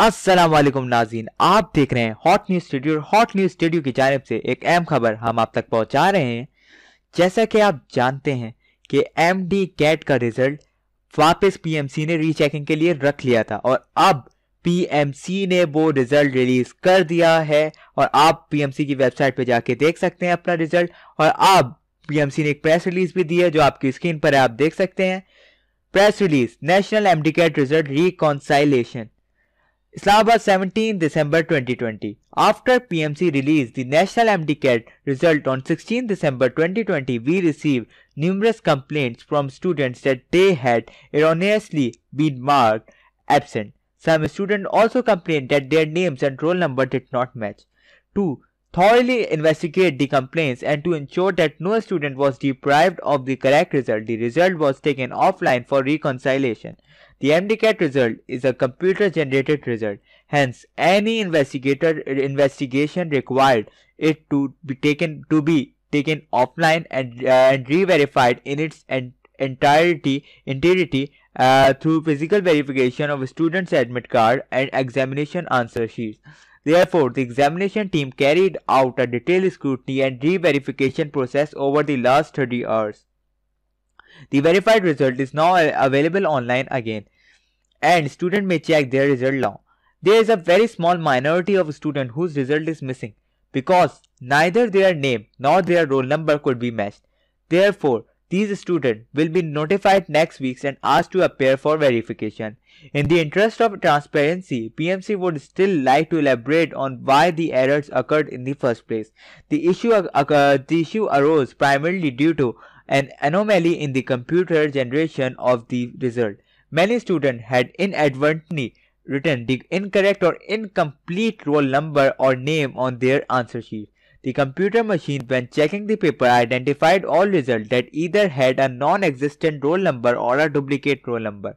अस्सलाम वालेकुम नाजीन आप देख रहे हैं hot news studio hot news studio की जानब से एक अहम खबर हम आप तक पहुंचा रहे हैं जैसा कि आप जानते हैं कि एम डी कैट का रिजल्ट वापस पीएमसी ने रीचेकिंग के लिए रख लिया था और अब पीएमसी ने वो रिजल्ट रिलीज कर दिया है और आप पीएमसी की वेबसाइट पर जाके देख सकते हैं अपना रिजल्ट और अब पीएमसी ने एक प्रेस रिलीज भी दी है जो आपकी स्क्रीन पर है आप देख सकते हैं press release national MDCAT result reconciliation Islamabad 17 December 2020 After PMC released the National MDCAT result on 16 December 2020, we received numerous complaints from students that they had erroneously been marked absent. Some students also complained that their names and roll number did not match. To Thoroughly investigate the complaints and to ensure that no student was deprived of the correct result, the result was taken offline for reconciliation. The MDCAT result is a computer generated result. Hence, any investigator investigation required it to be taken to be taken offline and, uh, and re-verified in its en- entirety uh, through physical verification of a student's admit card and examination answer sheets. Therefore, the examination team carried out a detailed scrutiny and re-verification process over the last 30 hours. The verified result is now available online again and student may check their result now. There is a very small minority of students whose result is missing because neither their name nor their roll number could be matched. Therefore, these students will be notified next week and asked to appear for verification. In the interest of transparency, PMC would still like to elaborate on why the errors occurred in the first place. The issue, uh, the issue arose primarily due to an anomaly in the computer generation of the result. Many students had inadvertently written the incorrect or incomplete roll number or name on their answer sheet. The computer machine, when checking the paper, identified all results that either had a non-existent roll number or a duplicate roll number.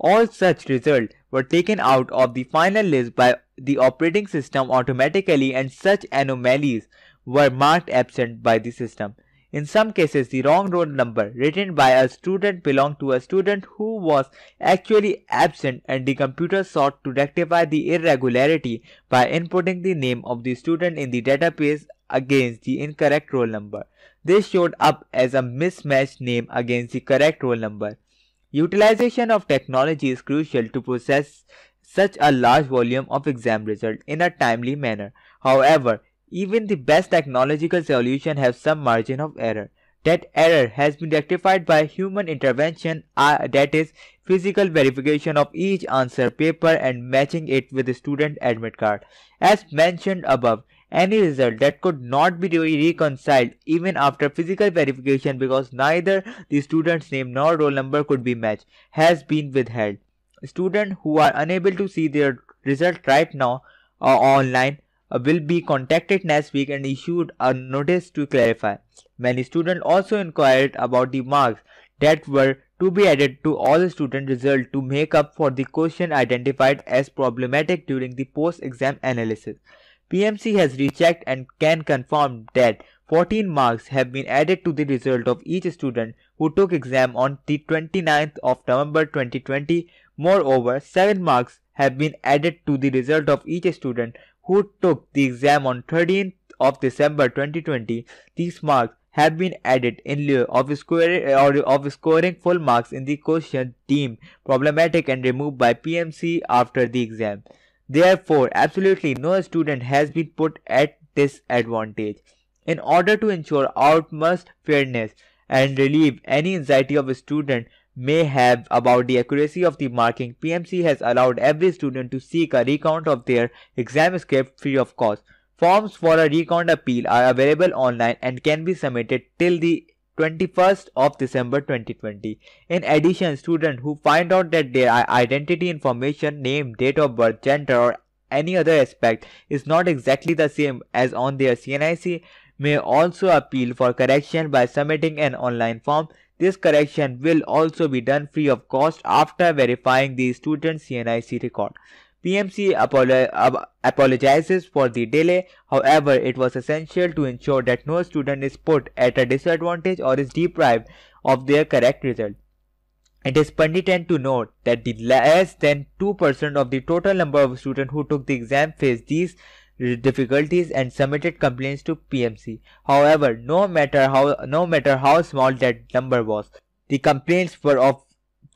All such results were taken out of the final list by the operating system automatically and such anomalies were marked absent by the system. In some cases, the wrong roll number written by a student belonged to a student who was actually absent and the computer sought to rectify the irregularity by inputting the name of the student in the database against the incorrect roll number. This showed up as a mismatched name against the correct roll number. Utilization of technology is crucial to process such a large volume of exam results in a timely manner. However, even the best technological solution have some margin of error. That error has been rectified by human intervention uh, that is physical verification of each answer paper and matching it with the student admit card. As mentioned above, any result that could not be reconciled even after physical verification because neither the student's name nor roll number could be matched has been withheld. Students who are unable to see their result right now or uh, online uh, will be contacted next week and issued a notice to clarify. Many students also inquired about the marks that were to be added to all student results to make up for the question identified as problematic during the post-exam analysis. PMC has rechecked and can confirm that 14 marks have been added to the result of each student who took exam on the 29th of November 2020. Moreover, 7 marks have been added to the result of each student who took the exam on 13th of December 2020, these marks have been added in lieu of, scoring, of scoring full marks in the question deemed problematic and removed by PMC after the exam. Therefore, absolutely no student has been put at disadvantage. In order to ensure utmost fairness and relieve any anxiety of a student may have about the accuracy of the marking, PMC has allowed every student to seek a recount of their exam script free of cost. Forms for a recount appeal are available online and can be submitted till the 21st of December 2020. In addition, students who find out that their identity information, name, date of birth, gender or any other aspect is not exactly the same as on their CNIC may also appeal for correction by submitting an online form. This correction will also be done free of cost after verifying the student's CNIC record. PMC apolo apologizes for the delay. However, it was essential to ensure that no student is put at a disadvantage or is deprived of their correct result. It is pertinent to note that the less than 2% of the total number of students who took the exam faced these difficulties and submitted complaints to PMC. However, no matter how no matter how small that number was, the complaints were of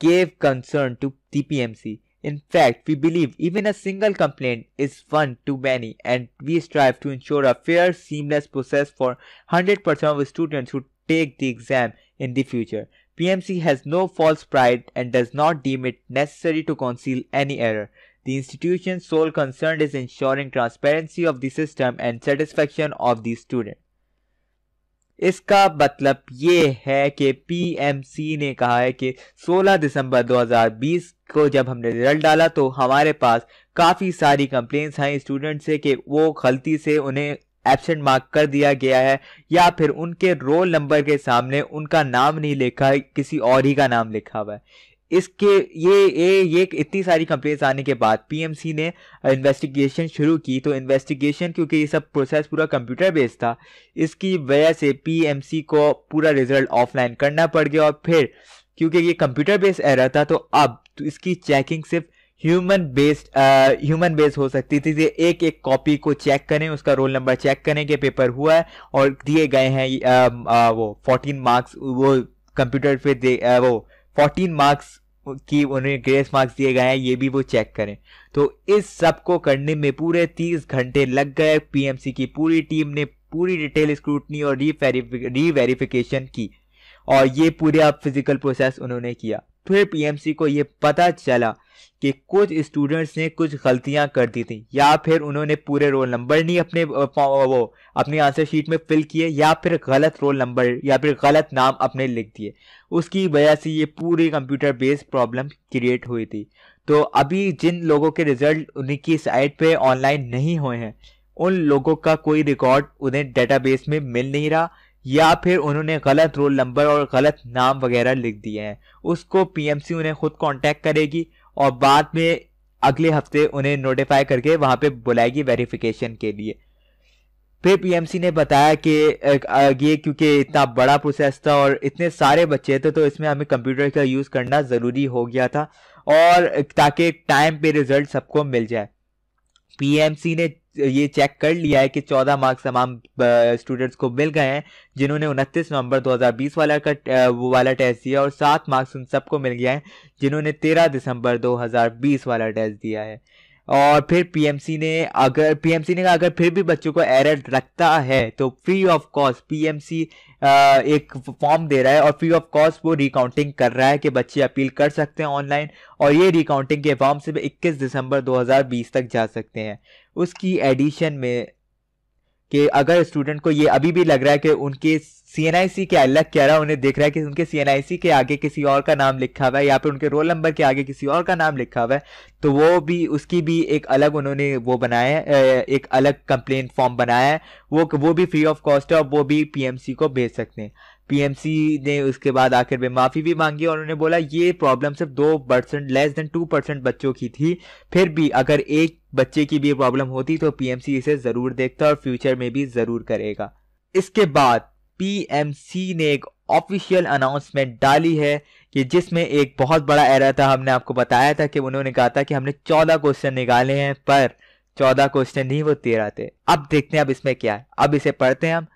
grave concern to the PMC. In fact, we believe even a single complaint is one too many and we strive to ensure a fair, seamless process for 100% of students who take the exam in the future. PMC has no false pride and does not deem it necessary to conceal any error. The institution's sole concern is ensuring transparency of the system and satisfaction of the student. इसका मतलब ये है कि PMC ने कहा है कि 16 दिसंबर 2020 को जब हमने रिजल्ट डाला तो हमारे पास काफ़ी सारी कंप्लेंट्स हैं स्टूडेंट से कि वो गलती से उन्हें एबसेंट मार्क कर दिया गया है या फिर उनके रोल नंबर के सामने उनका नाम नहीं लिखा है किसी और ही का नाम लिखा हुआ है इसके ये ये ये इतनी सारी कंप्लेंट्स आने के बाद पीएमसी ने इन्वेस्टिगेशन uh, शुरू की तो इन्वेस्टिगेशन क्योंकि ये सब प्रोसेस पूरा कंप्यूटर बेस्ड था इसकी वजह से पीएमसी को पूरा रिजल्ट ऑफलाइन करना पड़ गया और फिर क्योंकि ये कंप्यूटर बेस्ड एरर था तो अब तो इसकी चेकिंग सिर्फ ह्यूमन बेस्ड ह्यूमन बेस्ड हो सकती थी ये एक एक कॉपी को चेक करें उसका रोल नंबर चेक करें कि पेपर हुआ है और दिए गए हैं um, uh, वो फोर्टीन मार्क्स वो कंप्यूटर पे दे uh, वो फोर्टीन मार्क्स की उन्हें ग्रेस मार्क्स दिए गए हैं ये भी वो चेक करें तो इस सब को करने में पूरे तीस घंटे लग गए पीएमसी की पूरी टीम ने पूरी डिटेल स्क्रूटनी और री वेरिफिकेशन की और ये पूरा फिजिकल प्रोसेस उन्होंने किया तो फिर पीएमसी को ये पता चला कि कुछ स्टूडेंट्स ने कुछ गलतियां कर दी थी या फिर उन्होंने पूरे रोल नंबर नहीं अपने वो अपनी आंसर शीट में फिल किए या फिर गलत रोल नंबर या फिर गलत नाम अपने लिख दिए उसकी वजह से ये पूरी कंप्यूटर बेस्ड प्रॉब्लम क्रिएट हुई थी तो अभी जिन लोगों के रिजल्ट उनकी साइट पे ऑनलाइन नहीं हुए हैं उन लोगों का कोई रिकॉर्ड उन्हें डेटाबेस में मिल नहीं रहा या फिर उन्होंने गलत रोल नंबर और गलत नाम वगैरह लिख दिए हैं उसको पीएमसी उन्हें खुद कांटेक्ट करेगी और बाद में अगले हफ्ते उन्हें नोटिफाई करके वहां पे बुलाएगी वेरिफिकेशन के लिए फिर पीएमसी ने बताया कि ये क्योंकि इतना बड़ा प्रोसेस था और इतने सारे बच्चे थे तो इसमें हमें कंप्यूटर का यूज़ करना ज़रूरी हो गया था और ताकि टाइम पे रिजल्ट सबको मिल जाए पीएमसी ने ये चेक कर लिया है कि 14 मार्क्स तमाम स्टूडेंट्स को मिल गए हैं जिन्होंने उनतीस नवंबर 2020 वाला का वो वाला टेस्ट दिया और सात मार्क्स उन सबको मिल गया है जिन्होंने 13 दिसंबर 2020 वाला टेस्ट दिया है और फिर पीएमसी ने अगर पीएमसी ने कहा अगर फिर भी बच्चों को एरर रखता है तो फ्री ऑफ कॉस्ट पीएमसी एक फॉर्म दे रहा है और फ्री ऑफ कॉस्ट वो रिकाउंटिंग कर रहा है कि बच्चे अपील कर सकते हैं ऑनलाइन और ये रिकाउंटिंग के फॉर्म सिर्फ 21 दिसंबर 2020 तक जा सकते हैं उसकी एडिशन में कि अगर स्टूडेंट को ये अभी भी लग रहा है कि उनके सी के अलग कह रहा है उन्हें देख रहा है कि उनके सी के आगे किसी और का नाम लिखा हुआ है या फिर उनके रोल नंबर के आगे किसी और का नाम लिखा हुआ है तो वो भी उसकी भी एक अलग उन्होंने वो बनाया है एक अलग कंप्लेंट फॉर्म बनाया है वो वो भी फ्री ऑफ कॉस्ट है और वो भी पीएमसी को भेज सकते हैं पीएमसी ने उसके बाद आखिर में माफी भी मांगी और उन्होंने बोला ये प्रॉब्लम सिर्फ दो percent less than two percent बच्चों की थी फिर भी अगर एक बच्चे की भी प्रॉब्लम होती तो पीएमसी इसे जरूर देखता और फ्यूचर में भी जरूर करेगा इसके बाद पीएमसी ने एक ऑफिशियल अनाउंसमेंट डाली है कि जिसमें एक बहुत बड़ा एरर था हमने आपको बताया था कि उन्होंने कहा था कि हमने चौदह क्वेश्चन निकाले हैं पर चौदह क्वेश्चन नहीं वो तेरह थे अब देखते हैं अब इसमें क्या है अब इसे पढ़ते हैं हम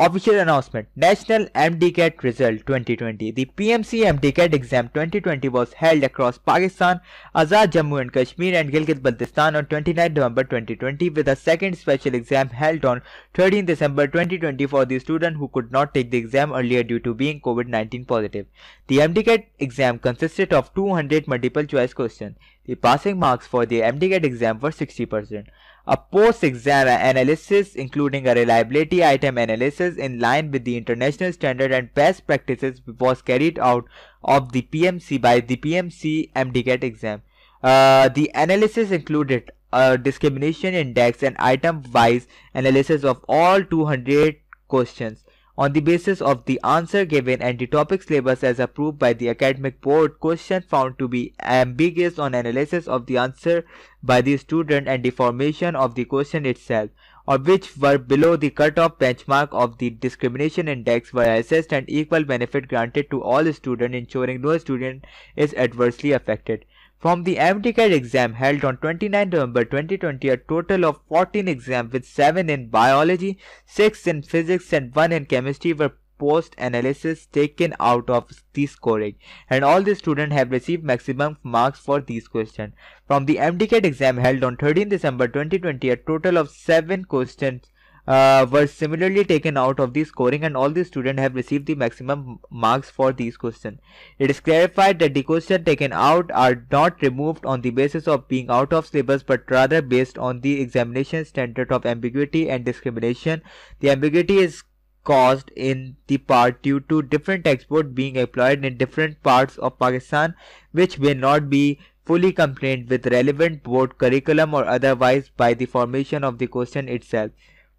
Official announcement National MDCAT Result 2020 The PMC MDCAT exam 2020 was held across Pakistan, Azad Jammu and Kashmir and Gilgit-Baltistan on 29 November 2020 with a second special exam held on 13 December 2020 for the student who could not take the exam earlier due to being COVID-19 positive. The MDCAT exam consisted of 200 multiple choice questions. The passing marks for the MDCAT exam were 60% a post-exam analysis including a reliability item analysis in line with the international standard and best practices was carried out of the PMC by the PMC MDCAT exam. Uh, the analysis included a discrimination index and item-wise analysis of all 200 questions. On the basis of the answer given and the topic syllabus as approved by the academic board, question found to be ambiguous on analysis of the answer by the student and deformation of the question itself, or which were below the cutoff benchmark of the discrimination index were assessed and equal benefit granted to all students ensuring no student is adversely affected. From the MTCAT exam held on 29 November 2020, a total of 14 exams with 7 in biology, 6 in physics and 1 in chemistry were post analysis taken out of the scoring and all the students have received maximum marks for these questions. From the MDCAT exam held on 13 December 2020, a total of 7 questions uh, were similarly taken out of the scoring and all the students have received the maximum marks for these questions. It is clarified that the questions taken out are not removed on the basis of being out of syllabus but rather based on the examination standard of ambiguity and discrimination. The ambiguity is caused in the part due to different export being employed in different parts of Pakistan which may not be fully compliant with relevant board curriculum or otherwise by the formation of the question itself.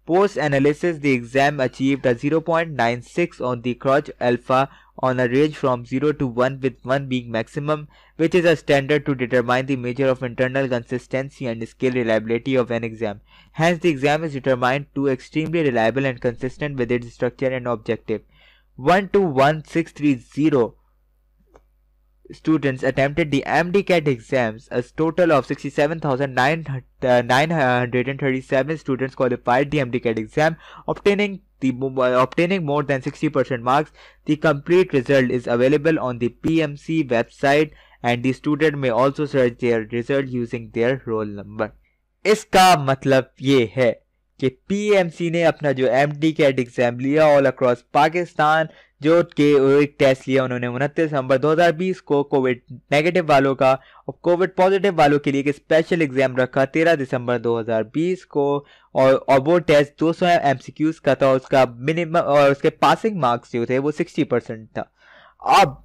Post-analysis, the exam achieved a 0.96 on the Crotch alpha on a range from 0 to 1 with 1 being maximum, which is a standard to determine the measure of internal consistency and scale reliability of an exam. Hence, the exam is determined to extremely reliable and consistent with its structure and objective. 1 to 1, 6, 3, 0 students attempted the MDCAT exams. A total of 67,937 students qualified the MDCAT exam, obtaining the uh, obtaining more than 60% marks. The complete result is available on the PMC website, and the student may also search their result using their roll number. इसका मतलब ये है कि PMC ने अपना जो M D CAT exam लिया all across Pakistan जो के एक टेस्ट लिया उन्होंने उनतीस नवंबर 2020 को कोविड नेगेटिव वालों का और कोविड पॉजिटिव वालों के लिए एक स्पेशल एग्जाम रखा 13 दिसंबर 2020 को और और वो टेस्ट 200 सौ एम सी क्यूज का था उसका मिनिमम और उसके पासिंग मार्क्स जो थे वो 60 परसेंट था अब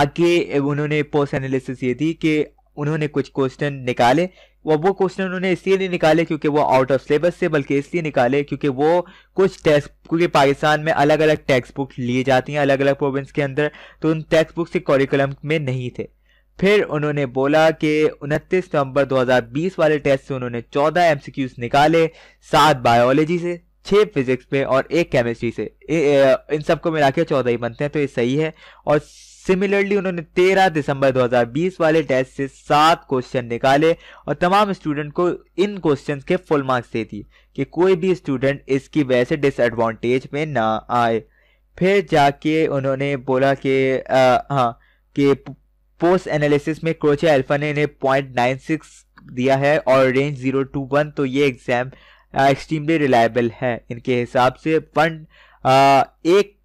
आगे उन्होंने पोस्ट एनालिसिस ये दी कि उन्होंने कुछ क्वेश्चन निकाले वो वो क्वेश्चन उन्होंने इसलिए नहीं निकाले क्योंकि वो आउट ऑफ सिलेबस से बल्कि इसलिए निकाले क्योंकि वो कुछ टेक्स्ट क्योंकि पाकिस्तान में अलग अलग टेक्स्ट बुक लिए जाती हैं अलग अलग प्रोविंस के अंदर तो उन टेक्स्ट बुक से कॉरिकुलम में नहीं थे फिर उन्होंने बोला कि 29 नवंबर 2020 वाले टेस्ट से उन्होंने 14 एम निकाले सात बायोलॉजी से छः फिजिक्स में और एक केमिस्ट्री से इन सबको मिला के चौदह ही बनते हैं तो ये सही है और सिमिलरली उन्होंने 13 दिसंबर 2020 वाले टेस्ट से सात क्वेश्चन निकाले और तमाम स्टूडेंट को इन क्वेश्चंस के फुल मार्क्स दे दिए कि कोई भी स्टूडेंट इसकी वजह से डिसएडवांटेज में ना आए फिर जाके उन्होंने बोला कि हाँ कि पोस्ट एनालिसिस में क्रोचे एल्फा ने इन्हें पॉइंट नाइन सिक्स दिया है और रेंज जीरो टू वन तो ये एग्जाम एक्सट्रीमली रिलायबल है इनके हिसाब से वन एक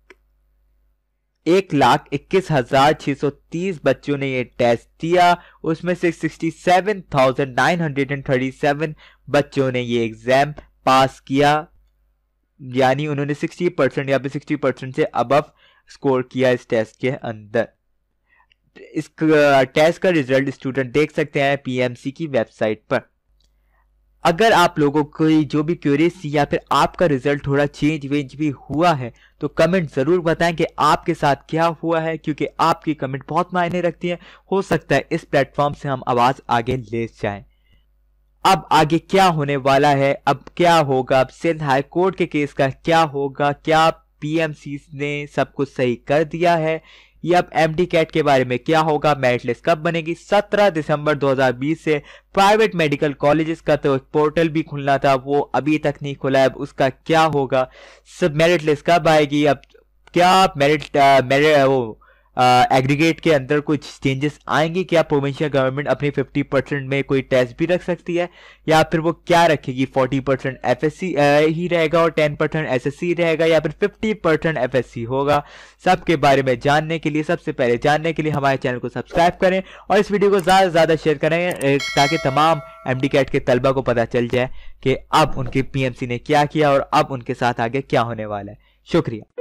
एक लाख इक्कीस हजार छह सौ तीस बच्चों ने ये टेस्ट दिया उसमें से sixty seven thousand nine hundred and thirty seven बच्चों ने ये एग्जाम पास किया यानी उन्होंने सिक्सटी परसेंट या फिर सिक्सटी परसेंट से अबव स्कोर किया इस टेस्ट के अंदर इस टेस्ट uh, का रिजल्ट स्टूडेंट देख सकते हैं पीएमसी की वेबसाइट पर अगर आप लोगों की जो भी क्यूरीज थी या फिर आपका रिजल्ट थोड़ा चेंज वेंज भी हुआ है तो कमेंट ज़रूर बताएं कि आपके साथ क्या हुआ है क्योंकि आपकी कमेंट बहुत मायने रखती है हो सकता है इस प्लेटफॉर्म से हम आवाज़ आगे ले जाए अब आगे क्या होने वाला है अब क्या होगा अब सिंध हाई कोर्ट के केस का क्या होगा क्या पीएमसी ने सब कुछ सही कर दिया है या अब एम कैट के बारे में क्या होगा मेरिट लिस्ट कब बनेगी 17 दिसंबर 2020 से प्राइवेट मेडिकल कॉलेजेस का तो एक पोर्टल भी खुलना था वो अभी तक नहीं खुला है अब उसका क्या होगा सब मेरिट लिस्ट कब आएगी अब क्या मेरिट मेरे वो एग्रीगेट के अंदर कुछ चेंजेस आएंगे क्या प्रोविंशियल गवर्नमेंट अपने 50 परसेंट में कोई टैक्स भी रख सकती है या फिर वो क्या रखेगी 40 परसेंट एफ ही रहेगा और 10 परसेंट एस रहेगा या फिर 50 परसेंट एफ होगा सबके बारे में जानने के लिए सबसे पहले जानने के लिए हमारे चैनल को सब्सक्राइब करें और इस वीडियो को ज़्यादा से ज़्यादा शेयर करें ताकि तमाम एम कैट के तलबा को पता चल जाए कि अब उनके पी ने क्या किया और अब उनके साथ आगे क्या होने वाला है शुक्रिया